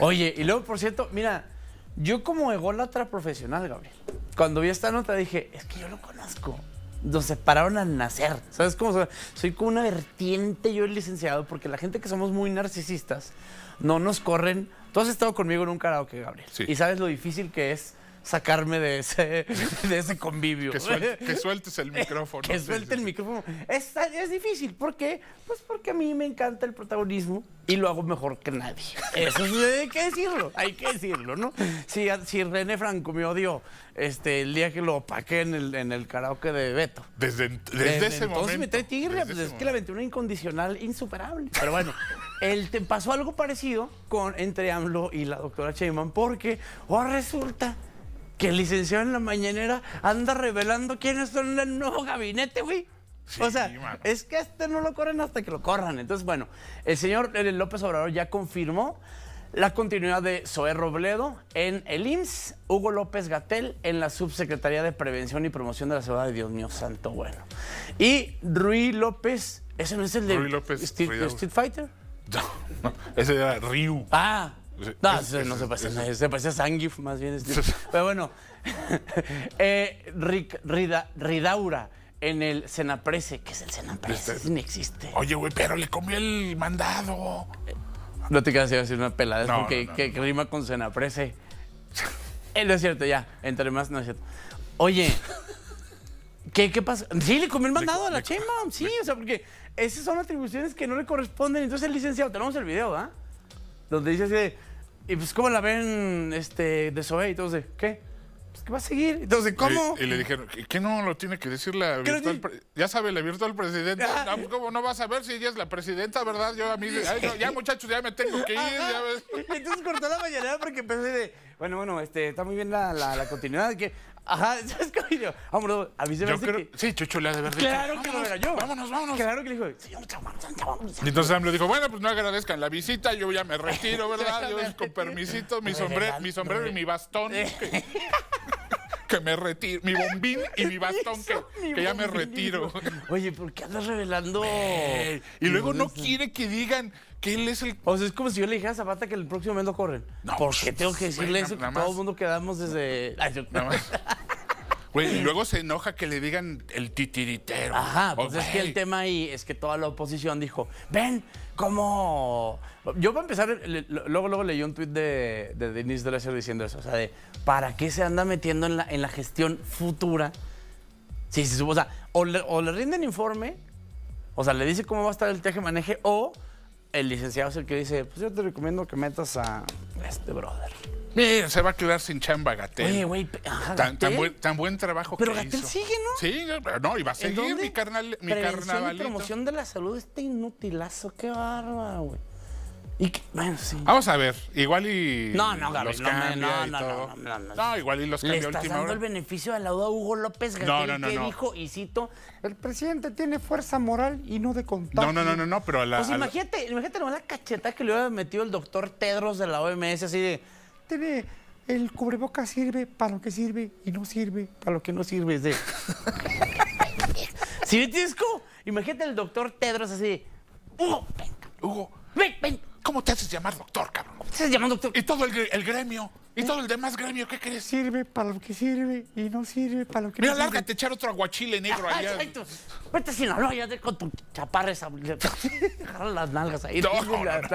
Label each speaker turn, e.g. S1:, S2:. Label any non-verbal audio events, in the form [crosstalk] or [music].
S1: Oye, y luego, por cierto, mira, yo como ególatra profesional, Gabriel, cuando vi esta nota dije, es que yo lo conozco. Nos separaron al nacer. ¿Sabes cómo? Soy? soy como una vertiente yo el licenciado, porque la gente que somos muy narcisistas no nos corren. Tú has estado conmigo en un que Gabriel. Y sabes lo difícil que es sacarme de ese, [laughs]
S2: ese convivio. [laughs] Que, sueltes el micrófono. que suelte
S1: el micrófono. Es, difícil. ¿Por qué? Pues porque a mí me encanta el protagonismo y lo hago mejor que nadie.
S2: Eso hay
S1: que decirlo, hay que decirlo, ¿no? Si, si René Franco me odió este, el día que lo paqué en el, en el karaoke de Beto. Desde, desde, momento ese entonces momento. me trae tigre, pues, es que la 21 incondicional insuperable. Pero bueno, el, pasó algo parecido con entre AMLO y la doctora Sheinbaum porque, o resulta que el licenciado en la mañanera anda revelando quiénes son el nuevo gabinete, güey. o sea, es que este no lo corren hasta que lo corran. Entonces, bueno, el señor López Obrador ya confirmó la continuidad de Zoé Robledo en el IMSS, Hugo López Gatel en la Subsecretaría de Prevención y Promoción de la Ciudad de Dios mío santo, bueno. Y Rui López, ¿ese no es el de Rui López, Street, Fighter? No, ese era Ryu. Ah, no, no a nadie, se a Sangif más bien. Pero bueno, [laughs] eh, Ridaura en el Senaprese. que es el Senaprese? Este no existe. Oye, güey, pero le comió el
S2: mandado.
S1: no te quedas a decir una pelada, no, que, rima con Senaprese. él eh, no es cierto, ya. Entre más, no es cierto. Oye, ¿qué, qué pasa? Sí, le comió el mandado a la Chema. Sí, o sea, porque esas son atribuciones que no le corresponden. Entonces el licenciado, tenemos el video, ¿ah? Donde dice así
S2: y pues, ¿cómo la ven este, de Zoe? Y todos de, ¿qué? Pues que va a seguir. Entonces, ¿cómo? Y, le dijeron, ¿qué no lo tiene que decir la virtual Ya sabe, la virtual presidenta. Ah. Ah, ¿Cómo no vas a ver si ella es la presidenta, verdad? Yo a mí, ya muchachos, ya me tengo que ir. Ya ves. [laughs] Entonces
S1: cortó la mañana porque pensé de, bueno, bueno, este, está muy bien la, la, la continuidad. Que, ajá, [laughs] ¿sabes
S2: cómo yo? a mí se me yo hace que... Sí, Chucho le ha de haber dicho, Claro que lo era yo. Vámonos,
S1: vámonos. Claro que le dijo,
S2: señor, vamos, vamos. Y entonces me dijo, bueno, pues no agradezcan la visita, yo ya me retiro, ¿verdad? [laughs] Yo con permisito, mi, sombrero, mi sombrero y mi bastón. [laughs] que me retiro, mi bombín y mi [laughs] bastón que, ya me retiro. Oye, ¿por qué andas revelando?
S1: y luego no quiere que digan que él es el... O sea, es como si yo le dijera a Zapata que el próximo mes lo corren. No, porque pues, tengo que decirle a eso? Que todo el mundo quedamos desde... más
S2: y luego se enoja que le digan el titiritero. Ajá, pues es que el
S1: tema ahí es que toda la oposición dijo, ven, ¿cómo? Yo para empezar, luego, luego leí un tuit de, de Denise Dresser diciendo eso, o sea, de, ¿para qué se anda metiendo en la, gestión futura? Sí, sí, o sea, o le, o le rinden informe, o sea, le dice cómo va a estar el teje maneje, o el licenciado es el que dice, pues yo te recomiendo que metas a
S2: este brother. Mira, eh, se va a quedar sin chamba Gatel. Tan, tan, buen, tan buen trabajo Pero Gatel sigue, ¿no? Sí, pero no, y va a seguir mi carnal, mi promoción
S1: de la salud este inutilazo, qué barba, güey.
S2: Y que, bueno, sí. Vamos a ver, igual y no, no, los no, cambia no, y no, todo. no, no, no, igual y los cambia Le estás dando el
S1: beneficio de la duda a Hugo López no, que dijo, y cito, el presidente tiene fuerza moral y no de
S2: contagio. No, no, no, no, pero a la... Pues imagínate,
S1: la... imagínate la cacheta que le hubiera metido el doctor Tedros de la OMS así de el cubreboca sirve para lo que sirve y no sirve para lo que no sirve. ¿sí? [laughs] tienes Tisco? Imagínate el doctor Tedros
S2: así. Hugo, ven, Hugo, ven, ven. ¿Cómo te haces llamar doctor, cabrón? ¿Cómo te haces llamar doctor? Y todo el, gremio. Y ¿Eh? todo el demás gremio, ¿qué crees? Sirve para lo que sirve y no sirve para lo que Mira, no sirve. Mira, lárgate a echar otro aguachile negro allá. Exacto. Vete a Sinaloa ya con tu chaparra
S1: esa. [laughs] Agarra las nalgas ahí. No, no, no.